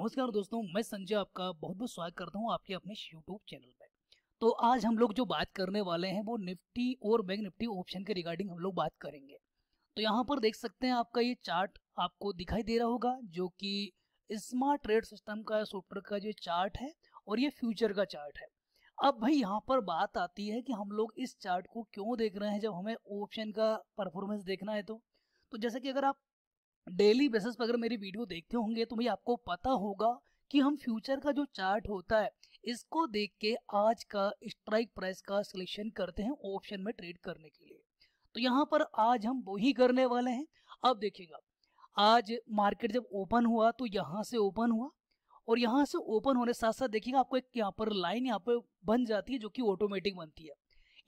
नमस्कार दोस्तों मैं संजय आपका बहुत बहुत स्वागत करता हूँ आपके अपने यूट्यूब चैनल पर तो आज हम लोग जो बात करने वाले हैं वो निफ्टी और बैंक निफ्टी ऑप्शन के रिगार्डिंग हम लोग बात करेंगे तो यहाँ पर देख सकते हैं आपका ये चार्ट आपको दिखाई दे रहा होगा जो कि स्मार्ट ट्रेड सिस्टम का सॉफ्टवेयर का जो चार्ट है और ये फ्यूचर का चार्ट है अब भाई यहाँ पर बात आती है कि हम लोग इस चार्ट को क्यों देख रहे हैं जब हमें ऑप्शन का परफॉर्मेंस देखना है तो तो जैसे कि अगर आप डेली बेसिस पर अगर मेरी वीडियो देखते होंगे तो भाई आपको पता होगा कि हम फ्यूचर का जो चार्ट होता है इसको देख के आज का स्ट्राइक प्राइस का सिलेक्शन करते हैं ऑप्शन में ट्रेड करने के लिए तो यहाँ पर आज हम वही करने वाले हैं अब देखिएगा आज मार्केट जब ओपन हुआ तो यहाँ से ओपन हुआ और यहाँ से ओपन होने साथ साथ देखिएगा आपको एक यहाँ पर लाइन यहाँ पर बन जाती है जो कि ऑटोमेटिक बनती है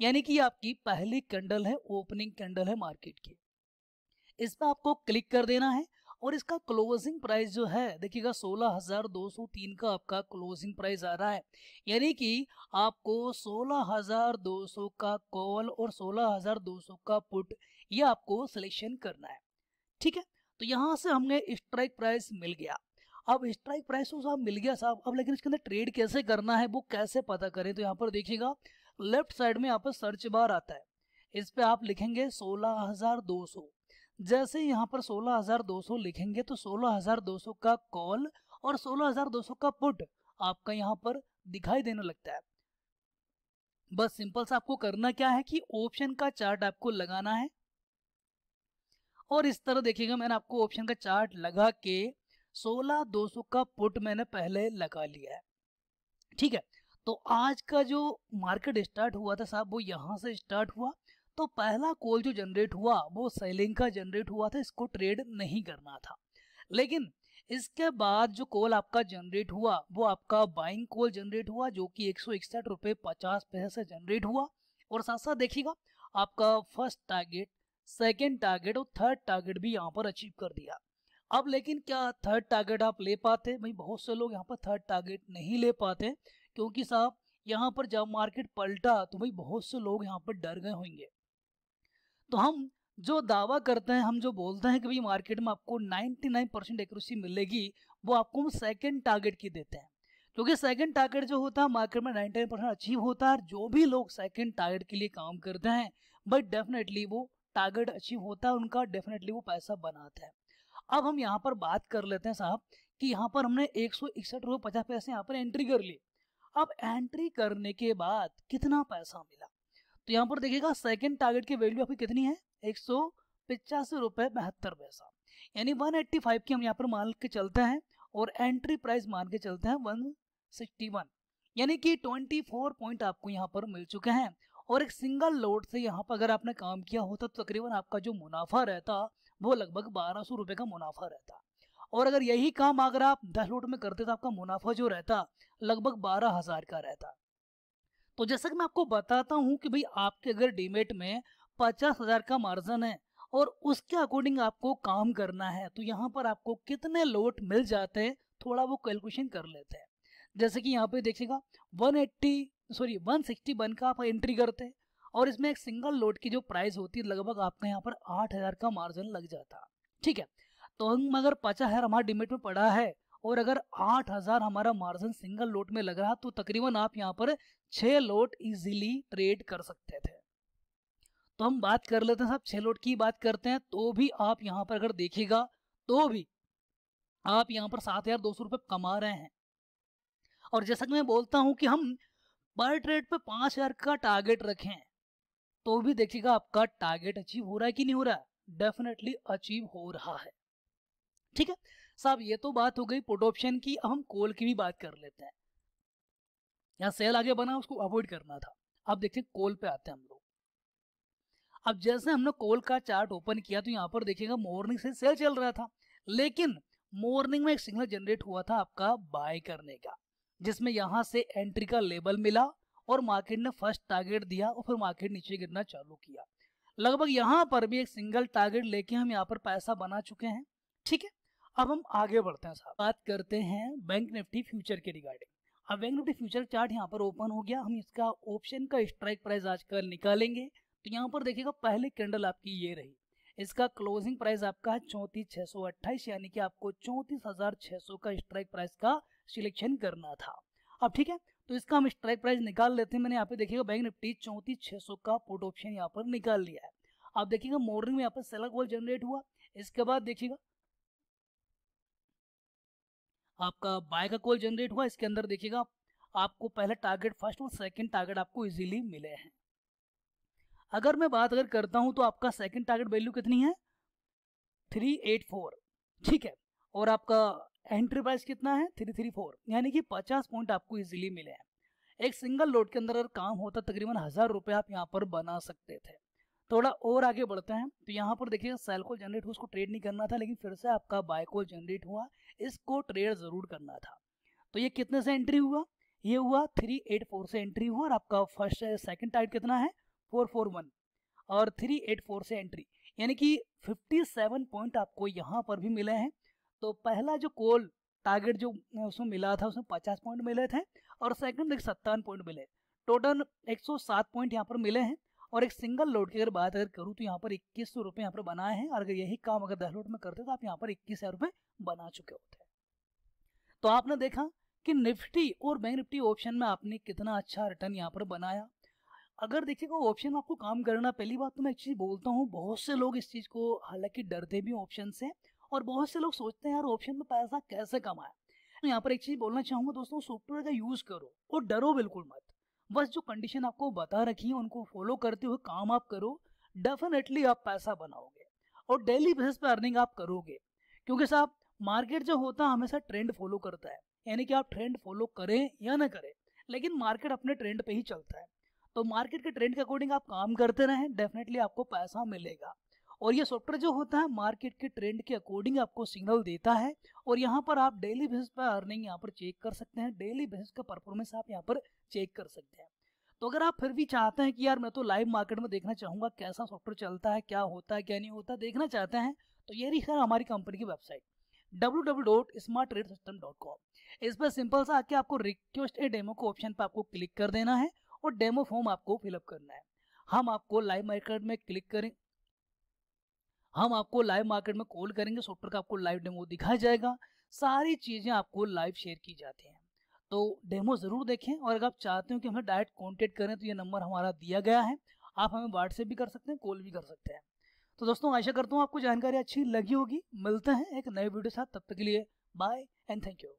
यानी कि आपकी पहली कैंडल है ओपनिंग कैंडल है मार्केट की इस पर आपको क्लिक कर देना है और इसका क्लोजिंग प्राइस जो है देखिएगा 16,203 का आपका क्लोजिंग प्राइस आ रहा है यानी कि आपको 16,200 का कॉल और 16,200 का पुट ये आपको सिलेक्शन करना है ठीक है तो यहाँ से हमने स्ट्राइक प्राइस मिल गया अब स्ट्राइक प्राइस तो साहब मिल गया साहब अब लेकिन इसके अंदर ट्रेड कैसे करना है वो कैसे पता करें तो यहाँ पर देखिएगा लेफ्ट साइड में यहाँ पर सर्च बार आता है इस पर आप लिखेंगे सोलह जैसे यहाँ पर 16,200 लिखेंगे तो 16,200 का कॉल और 16,200 का पुट आपका यहाँ पर दिखाई देने लगता है बस सिंपल सा आपको करना क्या है कि ऑप्शन का चार्ट आपको लगाना है और इस तरह देखिएगा मैंने आपको ऑप्शन का चार्ट लगा के 16,200 का पुट मैंने पहले लगा लिया है ठीक है तो आज का जो मार्केट स्टार्ट हुआ था साहब वो यहाँ से स्टार्ट हुआ तो पहला कॉल जो जनरेट हुआ वो सेलिंग का जनरेट हुआ था इसको ट्रेड नहीं करना था लेकिन इसके बाद जो कॉल आपका जनरेट हुआ वो आपका बाइंग कॉल जनरेट हुआ जो कि एक सौ इकसठ रुपये पचास पैसे से जनरेट हुआ और साथ साथ देखिएगा आपका फर्स्ट टारगेट सेकेंड टारगेट और थर्ड टारगेट भी यहाँ पर अचीव कर दिया अब लेकिन क्या थर्ड टारगेट आप ले पाते भाई बहुत से लोग यहाँ पर थर्ड टारगेट नहीं ले पाते क्योंकि साहब यहाँ पर जब मार्केट पलटा तो भाई बहुत से लोग यहाँ पर डर गए होंगे तो हम जो दावा करते हैं हम जो बोलते हैं कि भाई मार्केट में आपको 99 परसेंट एक्यूरेसी मिलेगी वो आपको हम सेकेंड टारगेट की देते हैं क्योंकि सेकेंड टारगेट जो होता है मार्केट में 99 परसेंट अचीव होता है जो भी लोग सेकेंड टारगेट के लिए काम करते हैं बट डेफिनेटली वो टारगेट अचीव होता है उनका डेफिनेटली वो पैसा बनाता है अब हम यहाँ पर बात कर लेते हैं साहब कि यहाँ पर हमने एक सौ इकसठ रुपये पचास पैसे यहाँ पर एंट्री कर ली अब एंट्री करने के बाद कितना पैसा मिला तो यहाँ पर देखिएगा सेकेंड टारगेट की वैल्यू आपकी कितनी है एक सौ पिचासी रुपए बहत्तर पैसा यानी फाइव की हम यहाँ पर मान के चलते हैं और एंट्री प्राइस मान के चलते हैं वन यानी कि 24 पॉइंट आपको यहाँ पर मिल चुके हैं और एक सिंगल लोड से यहाँ पर अगर आपने काम किया होता तो तकरीबन आपका जो मुनाफा रहता वो लगभग बारह सौ रुपए का मुनाफा रहता और अगर यही काम अगर आप दस लोड में करते तो आपका मुनाफा जो रहता लगभग बारह हजार का रहता तो जैसा कि मैं आपको बताता हूँ कि भाई आपके अगर डीमेट में पचास हजार का मार्जिन है और उसके अकॉर्डिंग आपको काम करना है तो यहाँ पर आपको कितने लोट मिल जाते हैं थोड़ा वो कैलकुलेशन कर लेते हैं जैसे कि यहाँ पे देखिएगा 180 सॉरी 161 का आप एंट्री करते हैं और इसमें एक सिंगल लोट की जो प्राइस होती है लगभग आपका यहाँ पर आठ हजार का मार्जिन लग जाता ठीक है तो हम अगर पचास हजार हमारे डिमेट में पड़ा है और अगर आठ हजार हमारा मार्जिन सिंगल लोट में लग रहा तो तकरीबन आप यहाँ पर छः लोट इजीली ट्रेड कर सकते थे तो हम बात कर लेते हैं साहब छः लोट की बात करते हैं तो भी आप यहाँ पर अगर देखिएगा तो भी आप यहाँ पर सात हजार दो सौ रुपए कमा रहे हैं और जैसा कि मैं बोलता हूं कि हम पर ट्रेड पे पांच हजार का टारगेट रखें तो भी देखिएगा आपका टारगेट अचीव हो रहा है कि नहीं हो रहा है डेफिनेटली अचीव हो रहा है ठीक है साहब ये तो बात हो गई पुट ऑप्शन की अब हम कॉल की भी बात कर लेते हैं यहाँ सेल आगे बना उसको अवॉइड करना था अब देखें कॉल पे आते हैं हम लोग अब जैसे हमने कॉल का चार्ट ओपन किया तो यहाँ पर देखेगा मॉर्निंग से सेल चल रहा था लेकिन मॉर्निंग में एक सिग्नल जनरेट हुआ था आपका बाय करने का जिसमें यहाँ से एंट्री का लेबल मिला और मार्केट ने फर्स्ट टारगेट दिया और फिर मार्केट नीचे गिरना चालू किया लगभग यहाँ पर भी एक सिंगल टारगेट लेके हम यहाँ पर पैसा बना चुके हैं ठीक है अब हम आगे बढ़ते हैं साहब बात करते हैं बैंक निफ्टी फ्यूचर के रिगार्डिंग अब बैंक निफ्टी फ्यूचर चार्ट यहाँ पर ओपन हो गया हम इसका ऑप्शन का स्ट्राइक प्राइस आज कल निकालेंगे तो यहाँ पर देखिएगा पहले कैंडल आपकी ये रही इसका क्लोजिंग प्राइस आपका है चौंतीस छः सौ अट्ठाईस यानी कि आपको चौंतीस हजार छः सौ का स्ट्राइक प्राइस का सिलेक्शन करना था अब ठीक है तो इसका हम स्ट्राइक प्राइस निकाल लेते हैं मैंने यहाँ पे देखिएगा बैंक निफ्टी चौंतीस छः सौ का पुट ऑप्शन यहाँ पर निकाल लिया है आप देखिएगा मॉर्निंग में यहाँ पर सेलर कॉल जनरेट हुआ इसके बाद देखिएगा आपका बाय का कॉल जनरेट हुआ इसके अंदर देखिएगा आपको पहला टारगेट फर्स्ट और सेकंड टारगेट आपको इजीली मिले हैं अगर मैं बात अगर करता हूं तो आपका सेकंड टारगेट वैल्यू कितनी है थ्री एट फोर ठीक है और आपका एंट्री प्राइस कितना है थ्री थ्री फोर यानी कि पचास पॉइंट आपको इजीली मिले हैं एक सिंगल लोड के अंदर अगर काम होता तकरीबन हज़ार रुपये आप यहाँ पर बना सकते थे थोड़ा और आगे बढ़ते हैं तो यहाँ पर देखिएगा सेल जनरेट हुआ उसको ट्रेड नहीं करना था लेकिन फिर से आपका बाय जनरेट हुआ इसको ट्रेड जरूर करना था तो ये कितने से एंट्री हुआ ये हुआ थ्री एट फोर से एंट्री हुआ और आपका फर्स्ट सेकंड टाइट कितना है फोर फोर वन और थ्री एट फोर से एंट्री यानी कि फिफ्टी सेवन पॉइंट आपको यहाँ पर भी मिले हैं तो पहला जो कॉल टारगेट जो उसमें मिला था उसमें पचास पॉइंट मिले थे और सेकंड एक सत्तावन पॉइंट मिले टोटल एक सौ सात पॉइंट यहाँ पर मिले हैं और एक सिंगल लोड की अगर बात अगर करूँ तो यहाँ पर इक्कीस सौ रुपये यहाँ पर बनाए हैं और अगर यही काम अगर दस लोड में करते तो आप यहाँ पर इक्कीस हज़ार रुपये बना चुके होते तो आपने देखा कि निफ्टी और बैंक निफ्टी ऑप्शन में आपने कितना अच्छा रिटर्न यहाँ पर बनाया अगर देखिएगा ऑप्शन आपको काम करना पहली बात तो मैं एक चीज़ बोलता हूँ बहुत से लोग इस चीज़ को हालांकि डरते भी ऑप्शन से और बहुत से लोग सोचते हैं यार ऑप्शन में पैसा कैसे कमाया तो यहाँ पर एक चीज़ बोलना चाहूँगा दोस्तों सॉफ्टवेयर का यूज़ करो और डरो बिल्कुल मत बस जो कंडीशन आपको बता रखी है उनको फॉलो करते हुए काम आप करो डेफिनेटली आप पैसा बनाओगे और डेली बेसिस पे अर्निंग आप करोगे क्योंकि साहब मार्केट जो होता है हमेशा ट्रेंड फॉलो करता है यानी कि आप ट्रेंड फॉलो करें या ना करें लेकिन मार्केट अपने ट्रेंड पे ही चलता है तो मार्केट के ट्रेंड के अकॉर्डिंग आप काम करते रहें डेफिनेटली आपको पैसा मिलेगा और ये सॉफ्टवेयर जो होता है मार्केट के ट्रेंड के अकॉर्डिंग आपको सिग्नल देता है और यहाँ पर आप डेली बेसिस पर अर्निंग यहाँ पर चेक कर सकते हैं डेली बेसिस का परफॉर्मेंस आप यहाँ पर चेक कर सकते हैं तो अगर आप फिर भी चाहते हैं कि यार मैं तो लाइव मार्केट में देखना चाहूँगा कैसा सॉफ्टवेयर चलता है क्या होता है क्या नहीं होता देखना चाहते हैं तो ये रही है हमारी कंपनी की वेबसाइट www.smarttradersystem.com इस पर सिंपल सा आके आपको रिक्वेस्ट ए डेमो को ऑप्शन पर आपको क्लिक कर देना है और डेमो फॉर्म आपको फिलअप करना है हम आपको लाइव मार्केट में क्लिक करें हम आपको लाइव मार्केट में कॉल करेंगे सॉफ्टवेयर का आपको लाइव डेमो दिखाया जाएगा सारी चीज़ें आपको लाइव शेयर की जाती हैं तो डेमो ज़रूर देखें और अगर आप चाहते हो कि हमें डायरेक्ट कॉन्टेक्ट करें तो ये नंबर हमारा दिया गया है आप हमें व्हाट्सएप भी कर सकते हैं कॉल भी कर सकते हैं तो दोस्तों आशा करता हूँ आपको जानकारी अच्छी लगी होगी मिलते हैं एक नए वीडियो साथ तब तक के लिए बाय एंड थैंक यू